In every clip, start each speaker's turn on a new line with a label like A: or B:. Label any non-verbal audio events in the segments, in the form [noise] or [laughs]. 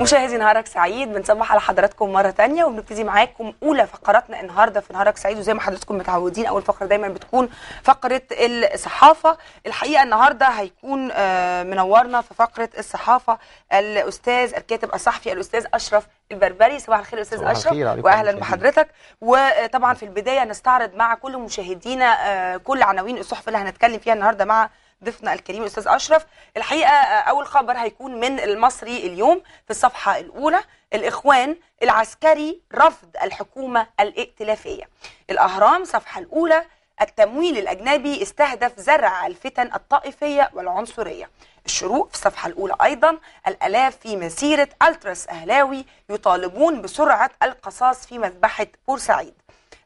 A: مشاهدي نهارك سعيد بنصبح على حضراتكم مره تانية وبنبتدي معاكم اولى فقراتنا النهارده في نهارك سعيد وزي ما حضراتكم متعودين اول فقره دايما بتكون فقره الصحافه الحقيقه النهارده هيكون آه، منورنا في فقره الصحافه الاستاذ الكاتب الصحفي الاستاذ اشرف البربري صباح الخير استاذ اشرف واهلا بحضرتك وطبعا في البدايه نستعرض مع كل مشاهدينا آه، كل عناوين الصحف اللي هنتكلم فيها النهارده مع ضيفنا الكريم الاستاذ اشرف الحقيقه آه، اول خبر هيكون من المصري اليوم في الصفحه الاولى الاخوان العسكري رفض الحكومه الائتلافيه الاهرام صفحه الاولى التمويل الاجنبي استهدف زرع الفتن الطائفيه والعنصريه الشروق في الصفحه الاولى ايضا الالاف في مسيره التراس اهلاوي يطالبون بسرعه القصاص في مذبحه بورسعيد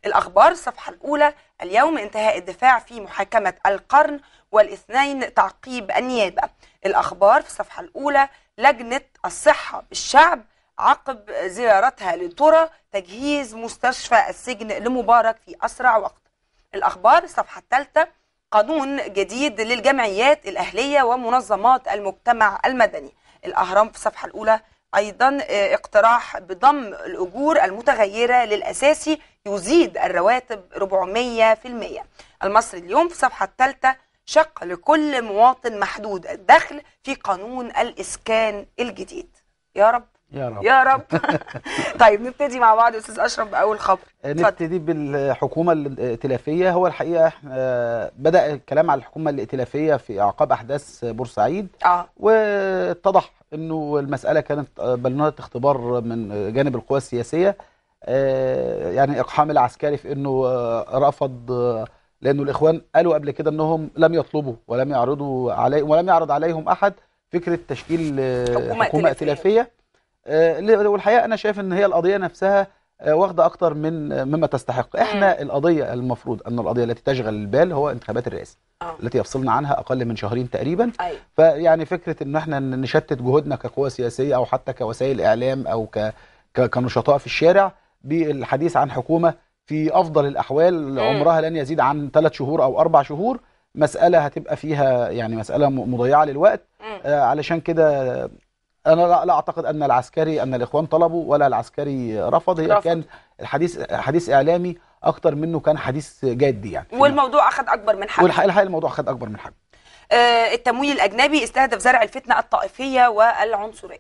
A: الأخبار الصفحة الأولى اليوم انتهاء الدفاع في محاكمة القرن والاثنين تعقيب النيابة الأخبار في الصفحة الأولى لجنة الصحة بالشعب عقب زيارتها لترى تجهيز مستشفى السجن لمبارك في أسرع وقت الأخبار الصفحة الثالثة قانون جديد للجمعيات الأهلية ومنظمات المجتمع المدني الأهرام في الصفحة الأولى أيضا آه، اقتراح بضم الأجور المتغيرة للأساسي يزيد الرواتب 400% المصري اليوم في الصفحه الثالثة شق لكل مواطن محدود الدخل في قانون الإسكان الجديد يا رب يا رب يا رب [laughs] طيب نبتدي مع بعض يا استاذ اشرف باول خبر
B: آه، نبتدي بالحكومه الائتلافيه هو الحقيقه آه، بدا الكلام على الحكومه الائتلافيه في اعقاب احداث بورسعيد اه واتضح انه المساله كانت آه، بلنه اختبار من جانب القوى السياسيه يعني اقحام العسكري في انه رفض لانه الاخوان قالوا قبل كده انهم لم يطلبوا ولم يعرضوا عليهم ولم يعرض عليهم احد فكره تشكيل حكومه ائتلافيه آه، والحقيقه انا شايف ان هي القضيه نفسها آه، واخده اكتر من آه، مما تستحق احنا القضيه المفروض ان القضيه التي تشغل البال هو انتخابات الرئاسه أوه. التي يفصلنا عنها اقل من شهرين تقريبا أيوة. فيعني فكره ان احنا نشتت جهودنا كقوى سياسيه او حتى كوسائل اعلام او ك... كنشطاء في الشارع بالحديث عن حكومه في افضل الاحوال مم. عمرها لن يزيد عن ثلاث شهور او اربع شهور مساله هتبقى فيها يعني مساله مضيعه للوقت علشان كده انا لا, لا اعتقد ان العسكري ان الاخوان طلبوا ولا العسكري رفض هي كان الحديث حديث اعلامي اكتر منه كان حديث جادي يعني
A: والموضوع اخذ اكبر من حجم والحقيقه
B: الموضوع اخذ اكبر من حجم
A: آه التمويل الاجنبي استهدف زرع الفتنه الطائفيه والعنصريه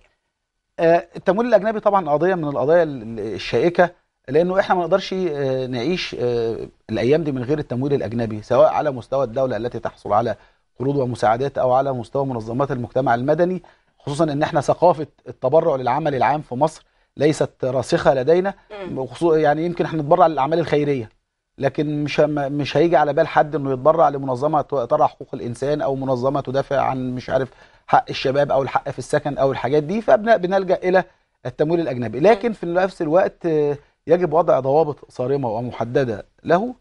B: آه التمويل الاجنبي طبعا قضيه من القضايا الشائكه لانه احنا ما نقدرش آه، نعيش آه، الايام دي من غير التمويل الاجنبي سواء على مستوى الدوله التي تحصل على قروض ومساعدات او على مستوى منظمات المجتمع المدني خصوصا ان احنا ثقافه التبرع للعمل العام في مصر ليست راسخه لدينا يعني يمكن احنا نتبرع للاعمال الخيريه لكن مش مش هيجي على بال حد انه يتبرع لمنظمه ترعى حقوق الانسان او منظمه تدافع عن مش عارف حق الشباب او الحق في السكن او الحاجات دي فبنلجا الى التمويل الاجنبي لكن في نفس الوقت يجب وضع ضوابط صارمه ومحدده له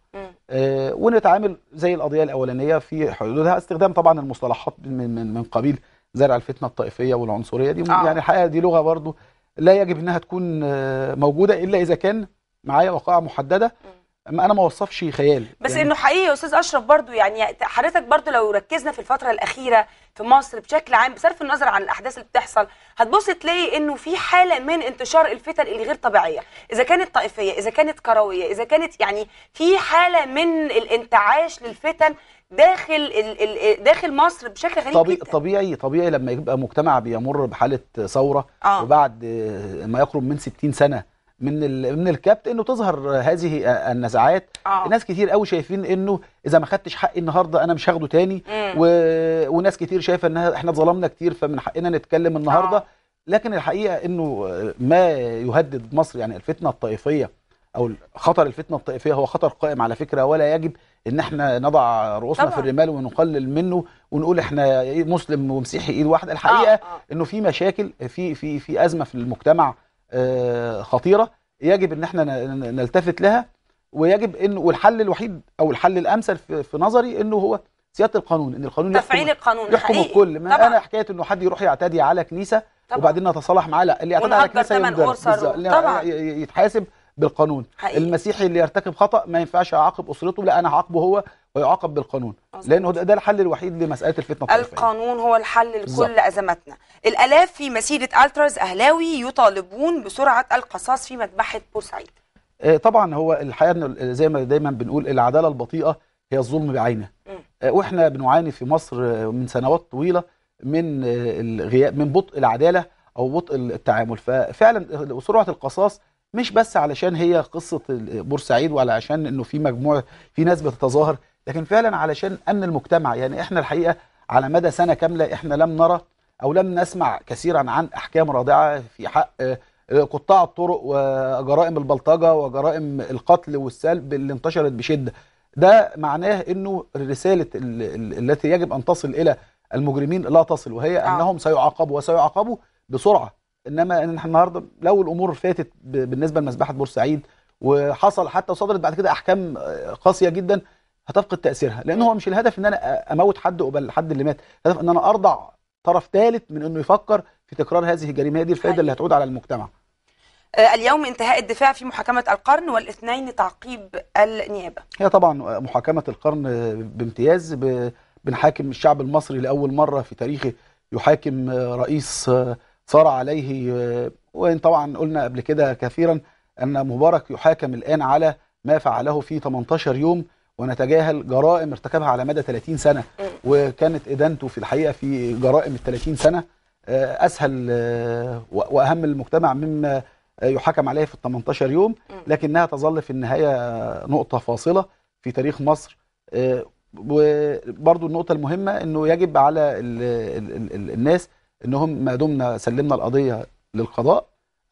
B: آه، ونتعامل زي القضيه الاولانيه في حدودها استخدام طبعا المصطلحات من من قبيل زرع الفتنه الطائفيه والعنصريه دي آه. يعني الحقيقه دي لغه برضو لا يجب انها تكون آه، موجوده الا اذا كان معايا وقائع محدده ما انا ما وصفش خيال بس يعني انه
A: حقيقي يا استاذ اشرف برضو يعني حضرتك برضو لو ركزنا في الفتره الاخيره في مصر بشكل عام بصرف النظر عن الاحداث اللي بتحصل هتبص تلاقي انه في حاله من انتشار الفتن اللي غير طبيعيه اذا كانت طائفيه اذا كانت كرويه اذا كانت يعني في حاله من الانتعاش للفتن داخل الـ الـ داخل مصر بشكل غريب طبيعي
B: جدا. طبيعي طبيعي لما يبقى مجتمع بيمر بحاله ثوره آه. وبعد ما يقرب من 60 سنه من من الكبت انه تظهر هذه النزعات آه. ناس كتير قوي شايفين انه اذا ما خدتش حقي النهارده انا مش هاخده تاني و... وناس كتير شايفه ان احنا اتظلمنا كتير فمن حقنا نتكلم النهارده آه. لكن الحقيقه انه ما يهدد مصر يعني الفتنه الطائفيه او خطر الفتنه الطائفيه هو خطر قائم على فكره ولا يجب ان احنا نضع رؤوسنا طبعا. في الرمال ونقلل منه ونقول احنا مسلم ومسيحي ايد واحده الحقيقه آه آه. انه في مشاكل في في في ازمه في المجتمع آه، خطيره يجب ان احنا نلتفت لها ويجب انه والحل الوحيد او الحل الامثل في نظري انه هو سياده القانون ان القانون تفعيل القانون يحكم حقيقي. الكل ما طبعا. انا حكايه انه حد يروح يعتدي على كنيسه طبعا. وبعدين نتصالح معاه لا اللي يعتدي على كنيسه يتحاسب بالقانون حقيقي. المسيحي اللي يرتكب خطأ ما ينفعش أعاقب أسرته لا أنا هعاقبه هو ويعاقب بالقانون لأنه ده, الحل الوحيد لمسألة الفتنة القانون
A: هو الحل لكل بالزبط. أزماتنا الألاف في مسيرة ألترز أهلاوي يطالبون بسرعة القصاص في مذبحة بورسعيد
B: آه، طبعا هو الحقيقة زي ما دايما بنقول العدالة البطيئة هي الظلم بعينه آه، واحنا بنعاني في مصر من سنوات طويلة من آه، الغياب من بطء العدالة او بطء التعامل ففعلا سرعه القصاص مش بس علشان هي قصه بورسعيد ولا عشان انه في مجموعه في ناس بتتظاهر لكن فعلا علشان امن المجتمع يعني احنا الحقيقه على مدى سنه كامله احنا لم نرى او لم نسمع كثيرا عن احكام رادعه في حق قطاع الطرق وجرائم البلطجه وجرائم القتل والسلب اللي انتشرت بشده ده معناه انه رساله التي يجب ان تصل الى المجرمين لا تصل وهي نعم. انهم سيعاقبوا وسيعاقبوا بسرعه انما ان النهارده لو الامور فاتت بالنسبه لمذبحه بورسعيد وحصل حتى صدرت بعد كده احكام آه، قاسيه جدا هتفقد تاثيرها لان هو مش الهدف ان انا اموت حد قبل حد اللي مات الهدف ان انا ارضع طرف ثالث من انه يفكر في تكرار هذه الجريمه هي دي الفائده اللي هتعود على المجتمع
A: آه، اليوم انتهاء الدفاع في محاكمة القرن والاثنين تعقيب النيابة
B: هي طبعا آه، محاكمة القرن بامتياز بنحاكم الشعب المصري لأول مرة في تاريخه يحاكم رئيس صار عليه وإن طبعا قلنا قبل كده كثيرا أن مبارك يحاكم الآن على ما فعله في 18 يوم ونتجاهل جرائم ارتكبها على مدى 30 سنة وكانت إدانته في الحقيقة في جرائم ال 30 سنة آه، أسهل آه، وأهم للمجتمع مما يحاكم عليه في ال 18 يوم لكنها تظل في النهاية نقطة فاصلة في تاريخ مصر آه، وبرضو النقطة المهمة أنه يجب على الناس انهم ما دمنا سلمنا القضيه للقضاء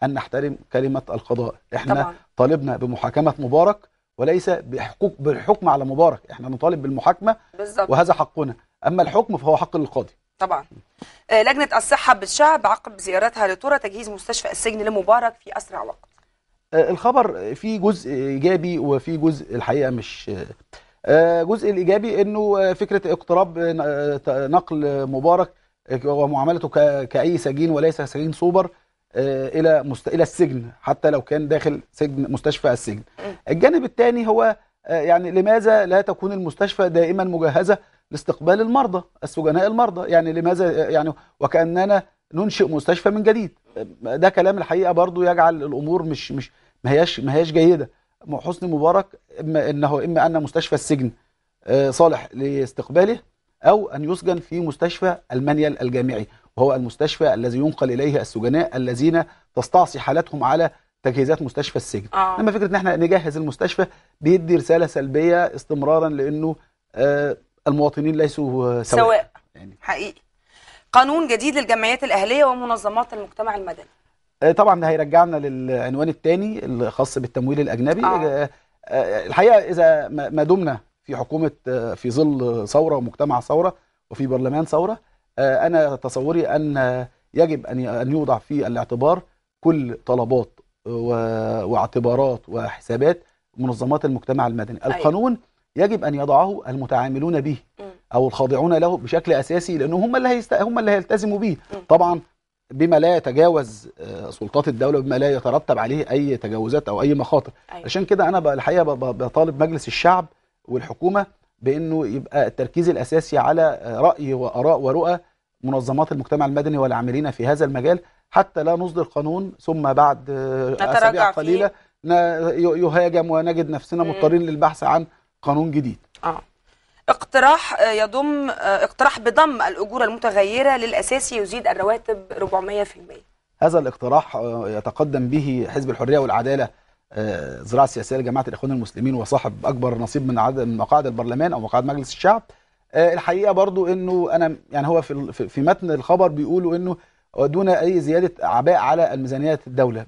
B: ان نحترم كلمه القضاء احنا طبعا. طالبنا بمحاكمه مبارك وليس بحقوق بالحكم على مبارك احنا نطالب بالمحاكمه بالزبط. وهذا حقنا اما الحكم فهو حق للقاضي
A: طبعا آه، لجنه الصحه بالشعب عقب زيارتها لترى تجهيز مستشفى السجن لمبارك في اسرع وقت
B: آه، الخبر في جزء ايجابي وفي جزء الحقيقه مش آه، جزء الايجابي انه فكره اقتراب نقل مبارك ومعاملته كأي سجين وليس سجين سوبر آه، الى مست... الى السجن حتى لو كان داخل سجن مستشفى السجن. الجانب الثاني هو آه، يعني لماذا لا تكون المستشفى دائما مجهزه لاستقبال المرضى السجناء المرضى يعني لماذا آه، يعني وكاننا ننشئ مستشفى من جديد ده كلام الحقيقه برضو يجعل الامور مش مش ما هياش ما هياش جيده حسني مبارك اما انه اما ان مستشفى السجن صالح لاستقباله أو أن يسجن في مستشفى المنيا الجامعي وهو المستشفى الذي ينقل إليه السجناء الذين تستعصي حالتهم على تجهيزات مستشفى السجن آه. لما فكرة ان احنا نجهز المستشفى بيدي رسالة سلبية استمرارا لأنه آه المواطنين ليسوا سواء, سواء.
A: يعني. حقيقي قانون جديد للجمعيات الأهلية ومنظمات المجتمع المدني
B: آه، طبعا ده هيرجعنا للعنوان الثاني الخاص بالتمويل الأجنبي آه. آه،, آه، الحقيقة إذا ما دمنا في حكومه آه، في ظل ثوره ومجتمع ثوره وفي برلمان ثوره آه، انا تصوري ان يجب ان يوضع في الاعتبار كل طلبات آه، واعتبارات وحسابات منظمات المجتمع المدني أيوة. القانون يجب ان يضعه المتعاملون به او الخاضعون له بشكل اساسي لان هم اللي هيست... هم اللي هيلتزموا به طبعا بما لا يتجاوز سلطات الدوله بما لا يترتب عليه اي تجاوزات او اي مخاطر أيوة. عشان كده انا الحقيقه بطالب مجلس الشعب والحكومة بأنه يبقى التركيز الأساسي على رأي وأراء ورؤى منظمات المجتمع المدني والعاملين في هذا المجال حتى لا نصدر قانون ثم بعد أسابيع قليلة يهاجم ونجد نفسنا مضطرين للبحث عن قانون جديد
A: آه. اقتراح يضم اقتراح بضم الأجور المتغيرة للأساسي يزيد الرواتب 400%
B: هذا الاقتراح يتقدم به حزب الحرية والعدالة الزراعه آه، السياسيه لجماعه الاخوان المسلمين وصاحب اكبر نصيب من عدد من مقاعد البرلمان او مقاعد مجلس الشعب آه، الحقيقه برضو انه انا يعني هو في في متن الخبر بيقولوا انه دون اي زياده اعباء على الميزانيه الدوله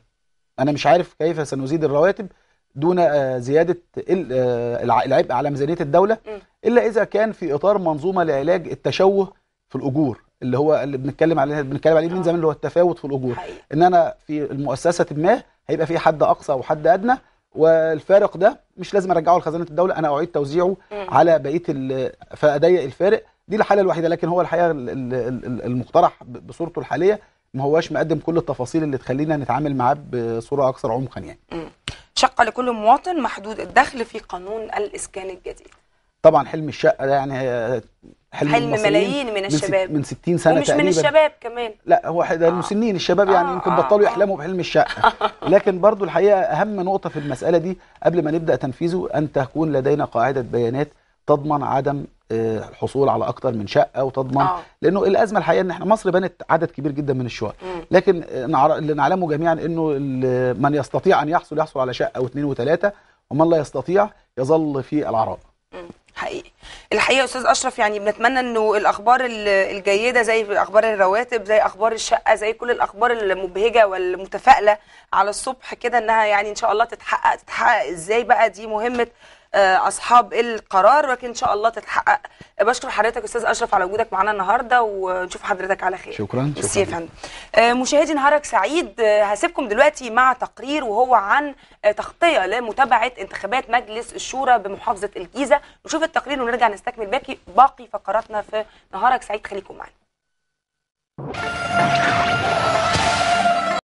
B: انا مش عارف كيف سنزيد الرواتب دون آه، زياده العبء على ميزانيه الدوله الا اذا كان في اطار منظومه لعلاج التشوه في الاجور اللي هو اللي بنتكلم عليه بنتكلم عليه من زمان اللي هو التفاوت في الاجور ان انا في المؤسسه ما هيبقى في حد اقصى وحد ادنى والفارق ده مش لازم ارجعه لخزانه الدوله انا اعيد توزيعه على بقيه فاضيق الفارق دي الحاله الوحيده لكن هو الحقيقه المقترح بصورته الحاليه ما هواش مقدم كل التفاصيل اللي تخلينا نتعامل معاه بصوره اكثر عمقا يعني
A: شقه لكل مواطن محدود الدخل في قانون الاسكان الجديد
B: طبعا حلم الشقه ده يعني حلم, حلم ملايين من الشباب من 60 سنه ومش تقريبا من الشباب كمان لا هو ده آه. المسنين الشباب يعني آه. يمكن آه. بطلوا يحلموا بحلم الشقه آه. [laughs] لكن برضو الحقيقه اهم نقطه في المساله دي قبل ما نبدا تنفيذه ان تكون لدينا قاعده بيانات تضمن عدم الحصول آه، على اكثر من شقه وتضمن آه. لانه الازمه الحقيقه ان احنا مصر بنت عدد كبير جدا من الشقق لكن اللي نعلمه جميعا انه من يستطيع ان يحصل يحصل على شقه واثنين وثلاثه ومن لا يستطيع يظل في العراء
A: الحقيقه استاذ اشرف يعني بنتمنى انه الاخبار الجيده زي اخبار الرواتب زي اخبار الشقه زي كل الاخبار المبهجه والمتفائله على الصبح كده انها يعني ان شاء الله تتحقق تتحقق ازاي بقى دي مهمه آه، اصحاب القرار ولكن ان شاء الله تتحقق بشكر حضرتك استاذ اشرف على وجودك معانا النهارده ونشوف حضرتك على خير شكرا شكرا آه، مشاهدي نهارك سعيد آه، هسيبكم دلوقتي مع تقرير وهو عن تغطيه لمتابعه انتخابات مجلس الشورى بمحافظه الجيزه نشوف التقرير ونرجع نستكمل باقي باقي فقراتنا في نهارك سعيد خليكم معانا